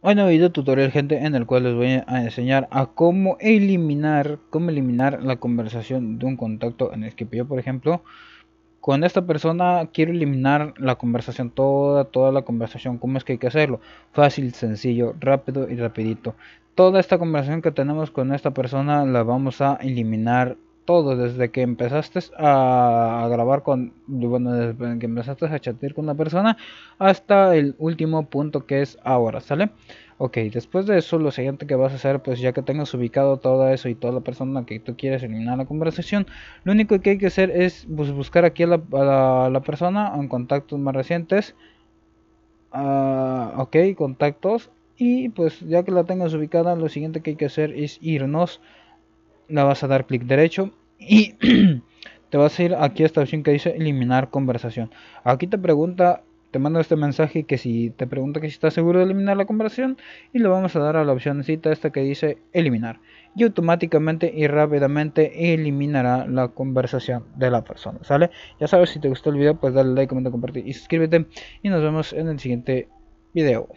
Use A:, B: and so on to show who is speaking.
A: Hoy el video tutorial gente en el cual les voy a enseñar a cómo eliminar cómo eliminar la conversación de un contacto en el yo por ejemplo con esta persona quiero eliminar la conversación toda toda la conversación cómo es que hay que hacerlo fácil sencillo rápido y rapidito toda esta conversación que tenemos con esta persona la vamos a eliminar todo, desde que empezaste a grabar con, bueno, desde que empezaste a chatear con una persona hasta el último punto que es ahora, ¿sale? Ok, después de eso lo siguiente que vas a hacer, pues ya que tengas ubicado todo eso y toda la persona que tú quieres eliminar la conversación, lo único que hay que hacer es pues, buscar aquí a la, persona en contactos más recientes. Ah, ok, contactos. Y pues ya que la tengas ubicada, lo siguiente que hay que hacer es irnos. La vas a dar clic derecho y te vas a ir aquí a esta opción que dice eliminar conversación. Aquí te pregunta, te manda este mensaje que si te pregunta que si estás seguro de eliminar la conversación y le vamos a dar a la opcióncita esta que dice eliminar. Y automáticamente y rápidamente eliminará la conversación de la persona, ¿sale? Ya sabes, si te gustó el video, pues dale like, comenta, compartir y suscríbete. Y nos vemos en el siguiente video.